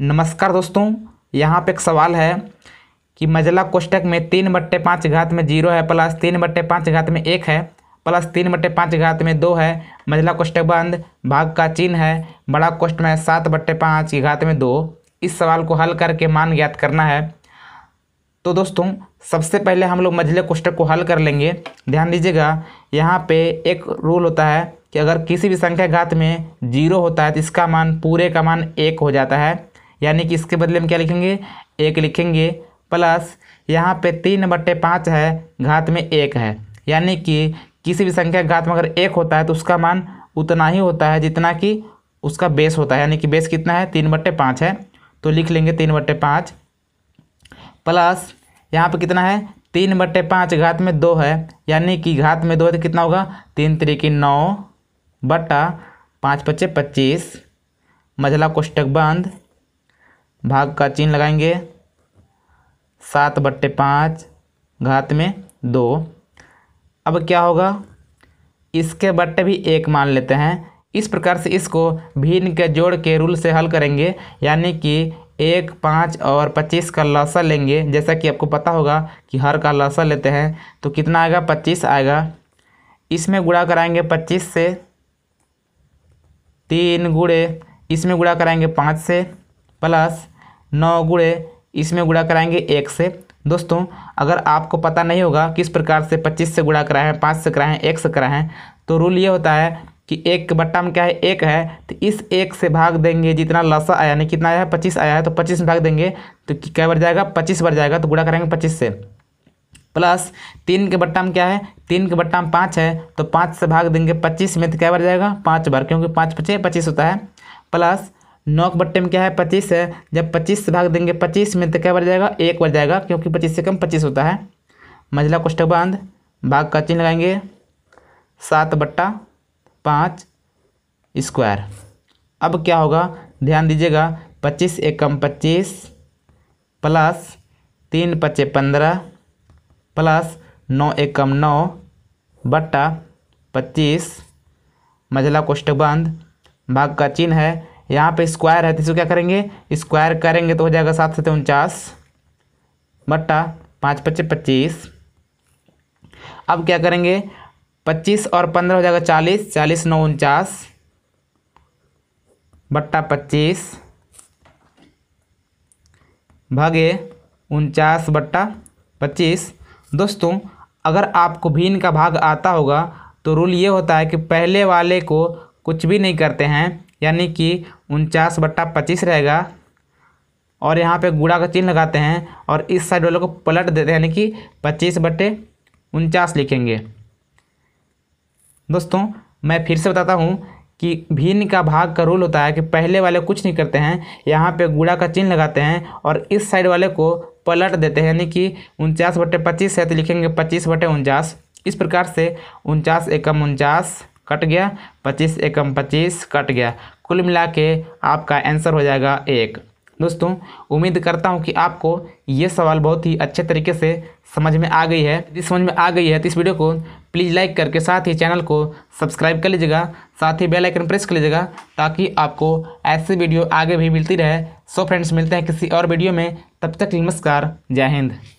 नमस्कार दोस्तों यहाँ पे एक सवाल है कि मजला कोष्टक में तीन बट्टे पाँच घात में जीरो है प्लस तीन बट्टे पाँच घात में एक है प्लस तीन बट्टे पाँच घात में दो है मजला कोष्टक बंद भाग का चिन्ह है बड़ा कोष्ट में सात बट्टे पाँच की घात में दो इस सवाल को हल करके मान ज्ञात करना है तो दोस्तों सबसे पहले हम लोग मजले कोष्टक को हल कर लेंगे ध्यान दीजिएगा यहाँ पे एक रूल होता है कि अगर किसी भी संख्या घात में जीरो होता है तो इसका मान पूरे का मान एक हो जाता है यानी कि इसके बदले में क्या लिखेंगे एक लिखेंगे प्लस यहाँ पे तीन बट्टे पाँच है घात में एक है यानी कि किसी भी संख्या घात में अगर एक होता है तो उसका मान उतना ही होता है जितना कि उसका बेस होता है यानी कि बेस कितना है तीन बट्टे पाँच है तो लिख लेंगे तीन बट्टे पाँच प्लस यहाँ पर कितना है तीन बट्टे पाँच घात में दो है यानी कि घात में दो है तो कितना होगा तीन तरीके नौ बट्टा पाँच पच्चे पच्चीस मझला कोष्टक बंद भाग का चिन्ह लगाएंगे सात बट्टे पाँच घात में दो अब क्या होगा इसके बट्टे भी एक मान लेते हैं इस प्रकार से इसको भिन्न के जोड़ के रूल से हल करेंगे यानी कि एक पाँच और पच्चीस का लसा लेंगे जैसा कि आपको पता होगा कि हर का लसा लेते हैं तो कितना आएगा पच्चीस आएगा इसमें गुड़ा कराएंगे पच्चीस से तीन गुड़े इसमें गुड़ा कराएंगे पाँच से प्लस नौ गुड़े इसमें गुड़ा कराएंगे एक से दोस्तों अगर आपको पता नहीं होगा किस प्रकार से पच्चीस से गुड़ा कराएं पाँच से कराएं एक से कराएं तो रूल ये होता है कि एक बट्टा में क्या है एक है तो इस एक से भाग देंगे जितना लसा आया नहीं कितना आया है पच्चीस आया है तो पच्चीस में भाग देंगे तो क्या बढ़ जाएगा पच्चीस बढ़ जाएगा तो गुड़ा करेंगे पच्चीस से प्लस तीन के बट्टा में क्या है तीन के बट्टा में पाँच है तो पाँच से भाग देंगे पच्चीस में तो क्या बढ़ जाएगा पाँच बार क्योंकि पाँच पच्चीस पच्चीस होता है प्लस नौ बट्टे में क्या है पच्चीस है जब पच्चीस से भाग देंगे पच्चीस में तो क्या बढ़ जाएगा एक बढ़ जाएगा क्योंकि पच्चीस से कम पच्चीस होता है मझला कोष्टक बांध भाग का चिन्ह लगाएंगे सात बट्टा पाँच स्क्वायर अब क्या होगा ध्यान दीजिएगा पच्चीस एकम पच्चीस प्लस तीन पच्चे पंद्रह प्लस नौ एकम नौ बट्टा पच्चीस मझला कोष्टक बांध भाग का चिन्ह है यहाँ पे स्क्वायर है तो इसको क्या करेंगे स्क्वायर करेंगे तो हो जाएगा सात सत्य उनचास बट्टा पाँच पच्चे पच्चीस अब क्या करेंगे पच्चीस और पंद्रह हो जाएगा चालीस चालीस नौ उनचास बट्टा पच्चीस भागे उनचास बट्टा पच्चीस दोस्तों अगर आपको भीन का भाग आता होगा तो रूल ये होता है कि पहले वाले को कुछ भी नहीं करते हैं यानी कि उनचास बट्टा पच्चीस रहेगा और यहाँ पे गुड़ा का चिन्ह लगाते हैं और इस साइड वालों को पलट देते हैं यानी कि पच्चीस बटे उनचास लिखेंगे दोस्तों मैं फिर से बताता हूँ कि भिन्न का भाग का रूल होता है कि पहले वाले कुछ नहीं करते हैं यहाँ पे गुड़ा का चिन्ह लगाते हैं और इस साइड वाले को पलट देते हैं यानी कि उनचास बटे पच्चीस है तो लिखेंगे पच्चीस बटे उनचास इस प्रकार से उनचास एकम उनचास कट गया पच्चीस एकम पच्चीस कट गया कुल मिला के आपका आंसर हो जाएगा एक दोस्तों उम्मीद करता हूँ कि आपको ये सवाल बहुत ही अच्छे तरीके से समझ में आ गई है यदि समझ में आ गई है तो इस वीडियो को प्लीज़ लाइक करके साथ ही चैनल को सब्सक्राइब कर लीजिएगा साथ ही बेल आइकन प्रेस कर लीजिएगा ताकि आपको ऐसी वीडियो आगे भी मिलती रहे सो फ्रेंड्स मिलते हैं किसी और वीडियो में तब तक नमस्कार जय हिंद